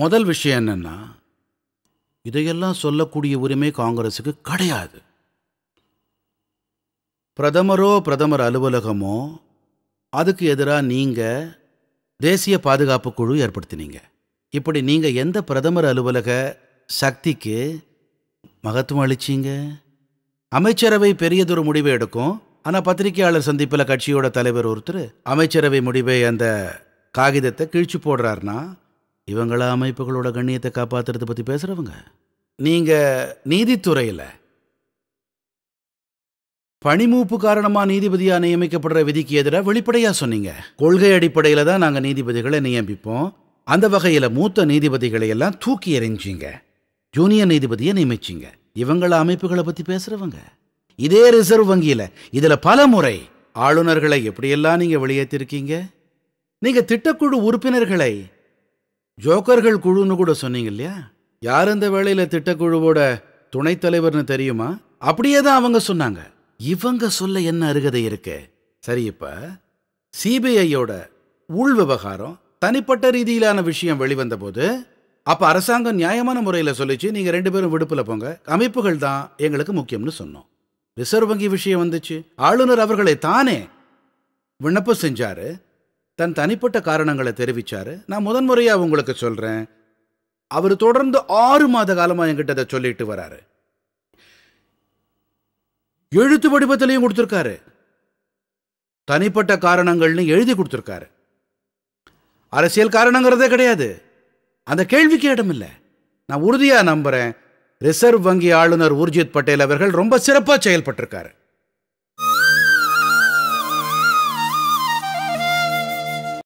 முதல் விஷயம் என்னென்னா இதையெல்லாம் சொல்லக்கூடிய உரிமை காங்கிரஸுக்கு கிடையாது பிரதமரோ பிரதமர் அலுவலகமோ அதுக்கு எதிராக நீங்கள் தேசிய பாதுகாப்பு குழு ஏற்படுத்தினீங்க இப்படி நீங்கள் எந்த பிரதமர் அலுவலக சக்திக்கு மகத்துவம் அளிச்சிங்க அமைச்சரவை பெரியதொரு முடிவை எடுக்கும் ஆனால் பத்திரிகையாளர் சந்திப்பில் கட்சியோட தலைவர் ஒருத்தர் அமைச்சரவை முடிவை அந்த காகிதத்தை கிழிச்சு போடுறாருன்னா இவங்களா அமைப்புகளோட கண்ணியத்தை காப்பாத்துறது பற்றி பேசுகிறவங்க நீங்கள் நீதித்துறையில் பணிமூப்பு காரணமாக நீதிபதியாக நியமிக்கப்படுற விதிக்கு எதிராக வெளிப்படையாக சொன்னீங்க கொள்கை அடிப்படையில் தான் நாங்கள் நீதிபதிகளை நியமிப்போம் அந்த வகையில் மூத்த நீதிபதிகளை எல்லாம் தூக்கி எறிஞ்சிங்க ஜூனியர் நீதிபதியை நியமிச்சிங்க இவங்கள அமைப்புகளை பற்றி பேசுகிறவங்க இதே ரிசர்வ் வங்கியில் இதில் பல முறை ஆளுநர்களை எப்படியெல்லாம் நீங்கள் வெளியேற்றிருக்கீங்க நீங்கள் திட்டக்குழு உறுப்பினர்களை ஜோக்கர்கள் குழுன்னு கூட சொன்னீங்க இல்லையா யார் இந்த வேளையில் திட்டக்குழுவோட துணைத் தலைவர்னு தெரியுமா அப்படியே தான் அவங்க சொன்னாங்க இவங்க சொல்ல என்ன அருகதை இருக்கு சரி இப்ப சிபிஐயோட உள் விவகாரம் தனிப்பட்ட ரீதியிலான விஷயம் வெளிவந்த போது அப்ப அரசாங்கம் நியாயமான முறையில் சொல்லிச்சு நீங்க ரெண்டு பேரும் விடுப்பில் போங்க அமைப்புகள் தான் எங்களுக்கு முக்கியம்னு சொன்னோம் ரிசர்வ் வங்கி விஷயம் வந்துச்சு ஆளுநர் அவர்களை தானே விண்ணப்பம் செஞ்சாரு தன் தனிப்பட்ட காரணங்களை தெரிவித்தார் நான் முதன்முறையாக உங்களுக்கு சொல்கிறேன் அவர் தொடர்ந்து ஆறு மாத காலமாக என்கிட்ட அதை சொல்லிட்டு வராரு எழுத்து வடிவத்திலையும் கொடுத்துருக்காரு தனிப்பட்ட காரணங்கள்னு எழுதி கொடுத்துருக்காரு அரசியல் காரணங்கிறதே கிடையாது அந்த கேள்விக்கு இடமில்லை நான் உறுதியாக நம்புகிறேன் ரிசர்வ் வங்கி ஆளுநர் ஊர்ஜித் பட்டேல் அவர்கள் ரொம்ப சிறப்பாக செயல்பட்டிருக்காரு